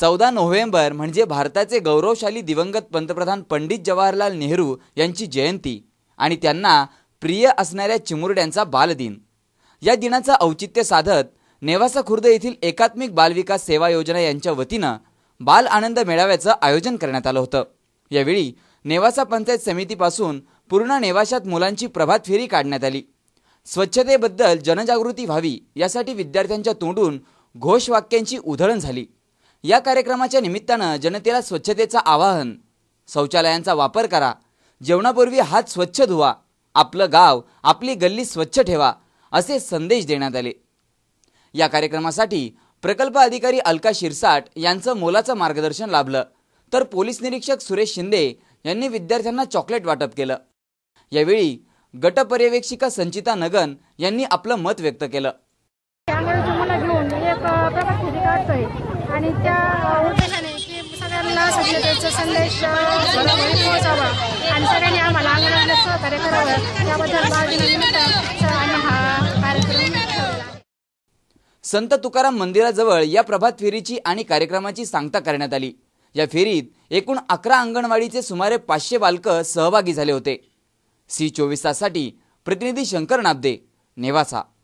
चौदा नोव्हेंबर म्हणजे भारताचे गौरवशाली दिवंगत पंतप्रधान पंडित जवाहरलाल नेहरू यांची जयंती आणि त्यांना प्रिय असणाऱ्या चिमुरड्यांचा बालदिन या दिनाचं औचित्य साधत नेवासा खुर्द येथील एकात्मिक बालविकास सेवा योजना यांच्या वतीनं बाल आनंद मेळाव्याचं आयोजन करण्यात आलं होतं यावेळी नेवासा पंचायत समितीपासून पूर्ण नेवाशात मुलांची प्रभात फेरी काढण्यात आली स्वच्छतेबद्दल जनजागृती व्हावी यासाठी विद्यार्थ्यांच्या तोंडून घोषवाक्यांची उधळण झाली या कार्यक्रमाच्या निमित्तानं जनतेला स्वच्छतेचं आवाहन शौचालयांचा वापर करा जेवणापूर्वी हात स्वच्छ धुवा आपलं गाव आपली गल्ली स्वच्छ ठेवा असे संदेश देण्यात आले या कार्यक्रमासाठी प्रकल्प अधिकारी अलका शिरसाट यांचं मोलाचं मार्गदर्शन लाभलं तर पोलीस निरीक्षक सुरेश शिंदे यांनी विद्यार्थ्यांना चॉकलेट वाटप केलं यावेळी गटपर्यवेक्षिका संचिता नगन यांनी आपलं मत व्यक्त केलं करतोय आणि त्या उद्देशाने की सगळ्यांना स्वच्छतेचा संदेश पोहोचावा आणि सगळ्यांनी आम्हाला अंगणवाडीला सहकार्य करावं याबद्दल आम्ही हा कार्यक्रम संत तुकाराम मंदिराजवळ या प्रभात फेरीची आणि कार्यक्रमाची सांगता करण्यात आली या फेरीत एकूण अकरा अंगणवाडीचे सुमारे पाचशे बालकं सहभागी झाले होते सी चोवीस ताससाठी प्रतिनिधी शंकर नाबदे नेवासा